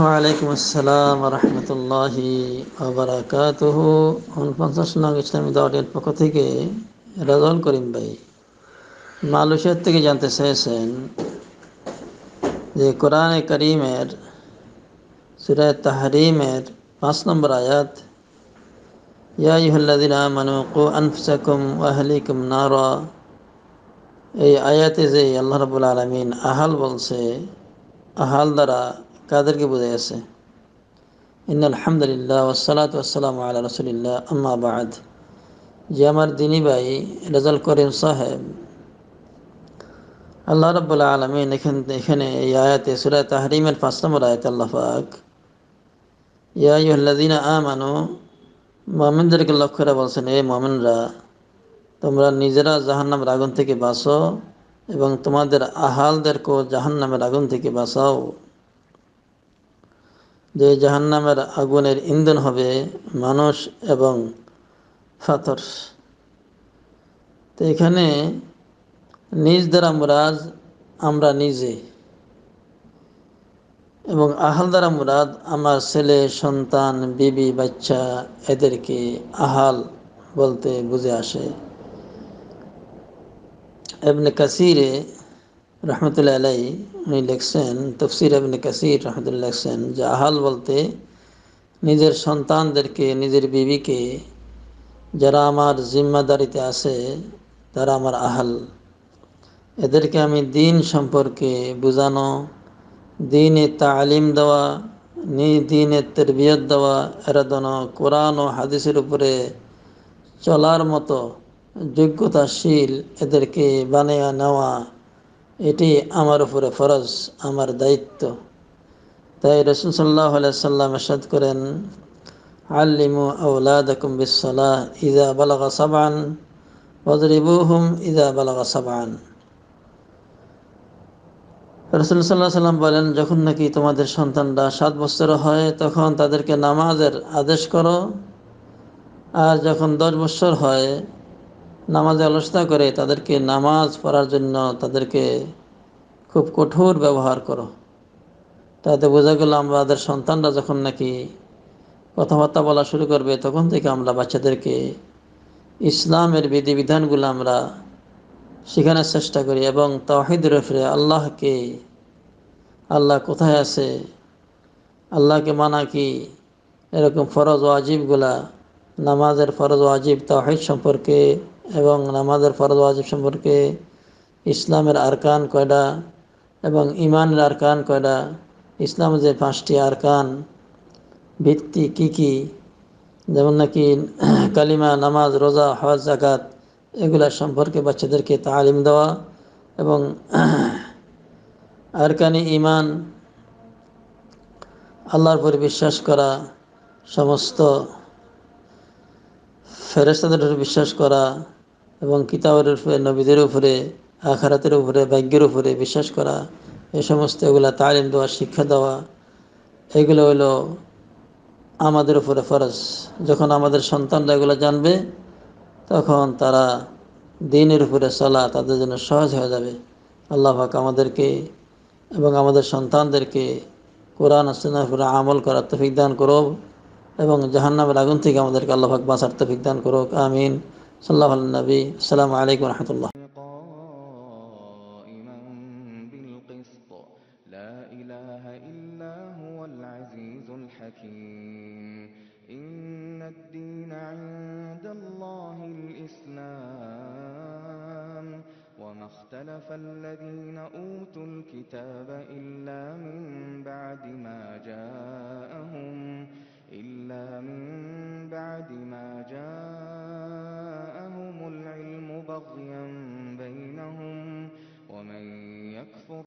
ওয়ালাইকুম আসসালাম রহমতুল্লাহি আবরাকাতহ উনপঞ্চাশ নং ইসলামী দাওয়াতের পক্ষ থেকে রাজল করিম ভাই মালয়েশিয়ার থেকে জানতে চেয়েছেন যে কোরআনে করিমের সুরায় তাহরিমের পাঁচ নম্বর আয়াত ইয়া ইহল্লাদিন আমানু কু আনফসাকুম ওয়াহলিকুম নারা এই আয়াতে যে আল্লাহ রাবুল আলমিন আহাল বলছে হাল দ্বারা কাদেরকে বোঝাইয়াছে ইন আলহামদুলিল্লাহ ওসালাত ওসালাম আল্লাহ রসুলিল্লাহ আম্মাবাদ যে আমার দিনী ভাই রেজাল করিম সাহেব আল্লাহ রব্বুল্লা আলমিন এখান এখানে এই আয়াতে সুরায় তাহরিমের পাঁচ নম্বর আয়াত আল্লাহ পাক ইয়াহ্লাদিনা আমানু মোহামিনদেরকে লক্ষ্য করে বলছেন এই মোহামিনরা তোমরা নিজেরা জাহান্নাম আগুন থেকে বাঁচো এবং তোমাদের আহালদেরকেও জাহান্নামের আগুন থেকে বাঁচাও যে জাহান্নামের আগুনের ইন্ধন হবে মানুষ এবং ফাতর তো এখানে নিজ দ্বারা মুরাদ আমরা নিজে এবং আহাল দ্বারা মুরাদ আমার ছেলে সন্তান বিবি বাচ্চা এদেরকে আহাল বলতে বুঝে আসে এবনে কাসিরে রহমতুল্লাহ আলাই উনি লেখছেন তফসির এবনে কাসির রহমতুল্লাহ লেখছেন যে আহাল বলতে নিজের সন্তানদেরকে নিজের বিবিকে যারা আমার জিম্মাদারিতে আছে তারা আমার আহাল এদেরকে আমি দিন সম্পর্কে বোঝানো দিনে তালিম দেওয়া নি দিনে তেরবিয়ত দেওয়া এরা যেন কোরআন ও হাদিসের উপরে চলার মতো যোগ্যতাশীল এদেরকে বানিয়ে নেওয়া এটি আমার উপরে ফরজ আমার দায়িত্ব তাই রসুল সাল্লাহ সাল্লাম এসাদ করেন আল্লিমু আউলাদাকুম বিসলা ইজা বালাগা সাবান হুম ইজা বালাগা সাবান রসুল সাল্লাহ সাল্লাম বলেন যখন নাকি তোমাদের সন্তানরা সাত বছর হয় তখন তাদেরকে নামাজের আদেশ করো আর যখন দশ বছর হয় নামাজে আলোচনা করে তাদেরকে নামাজ পড়ার জন্য তাদেরকে খুব কঠোর ব্যবহার করো তাতে বোঝা গেল আমাদের সন্তানরা যখন নাকি কথাবার্তা বলা শুরু করবে তখন থেকে আমরা বাচ্চাদেরকে ইসলামের বিধিবিধানগুলো আমরা শেখানোর চেষ্টা করি এবং তাহিদ রেফরে আল্লাহকে আল্লাহ কোথায় আছে আল্লাহকে মানা কি এরকম ফরজ ও আজিবগুলা নামাজের ফরজ ও আজিব তাহিদ সম্পর্কে এবং নামাজের ফরজ ওয়াজিব সম্পর্কে ইসলামের আরকান কয়টা এবং ইমানের আরকান কয়টা ইসলাম যে পাঁচটি আরকান ভিত্তি কি কি যেমন নাকি কালিমা নামাজ রোজা হজ জাকাত এগুলা সম্পর্কে বাচ্চাদেরকে তালিম দেওয়া এবং আরকানি ইমান আল্লাহর উপর বিশ্বাস করা সমস্ত ফেরেস্তাদের বিশ্বাস করা এবং কিতাবের উপরে নবীদের উপরে আখারাতের উপরে ভাগ্যের উপরে বিশ্বাস করা এ সমস্ত এগুলা তালিম দেওয়া শিক্ষা দেওয়া এগুলো হলো আমাদের উপরে ফরজ যখন আমাদের সন্তানরা এগুলো জানবে তখন তারা দিনের উপরে চলা তাদের জন্য সহজ হয়ে যাবে আল্লাহ পাক আমাদেরকে এবং আমাদের সন্তানদেরকে কোরআন আসনার উপরে আমল করার তফিক দান করুক এবং জাহান্নামের আগুন থেকে আমাদেরকে আল্লাহ পাক বাঁচার তফিক দান করুক আমিন صلى الله على النبي السلام عليكم ورحمة الله قائما بالقسط لا إله إلا هو العزيز الحكيم إن الدين عند الله الإسلام وما اختلف الذين أوتوا الكتاب إلا من بعد ما جاءهم إلا